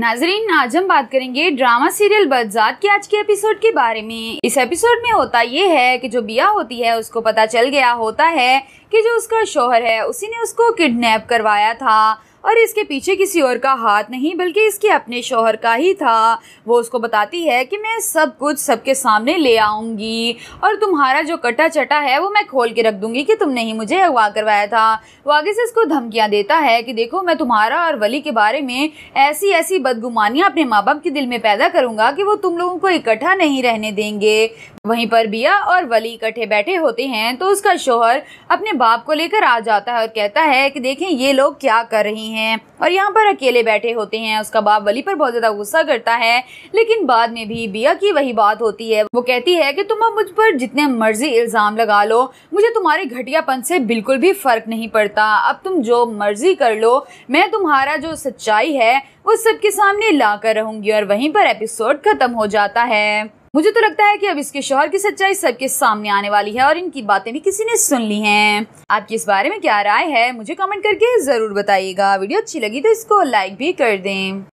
नाजरीन आज हम बात करेंगे ड्रामा सीरियल बदजात के आज के एपिसोड के बारे में इस एपिसोड में होता ये है कि जो बिया होती है उसको पता चल गया होता है कि जो उसका शोहर है उसी ने उसको किडनैप करवाया था और इसके पीछे किसी और का हाथ नहीं बल्कि इसके अपने शोहर का ही था वो उसको बताती है कि मैं सब कुछ सबके सामने ले आऊँगी और तुम्हारा जो कटा चटा है वो मैं खोल के रख दूँगी कि तुमने ही मुझे अगवा करवाया था वो आगे से इसको धमकियाँ देता है कि देखो मैं तुम्हारा और वली के बारे में ऐसी ऐसी बदगुमानियाँ अपने माँ बाप के दिल में पैदा करूँगा कि वो तुम लोगों को इकट्ठा नहीं रहने देंगे वहीं पर बिया और वली इकट्ठे बैठे होते हैं तो उसका शोहर अपने बाप को लेकर आ जाता है और कहता है कि देखें ये लोग क्या कर रहे नहीं है और यहाँ पर अकेले बैठे होते हैं उसका बाप वली पर बहुत ज़्यादा गुस्सा करता है लेकिन बाद में भी बिया की वही बात होती है वो कहती है कि तुम अब मुझ पर जितने मर्जी इल्ज़ाम लगा लो मुझे तुम्हारे घटियापन से बिल्कुल भी फ़र्क नहीं पड़ता अब तुम जो मर्जी कर लो मैं तुम्हारा जो सच्चाई है वो सबके सामने ला कर रहूंगी और वहीं पर एपिसोड ख़त्म हो जाता है मुझे तो लगता है कि अब इसके शोहर की सच्चाई सबके सामने आने वाली है और इनकी बातें भी किसी ने सुन ली हैं आपकी इस बारे में क्या राय है मुझे कमेंट करके जरूर बताइएगा वीडियो अच्छी लगी तो इसको लाइक भी कर दें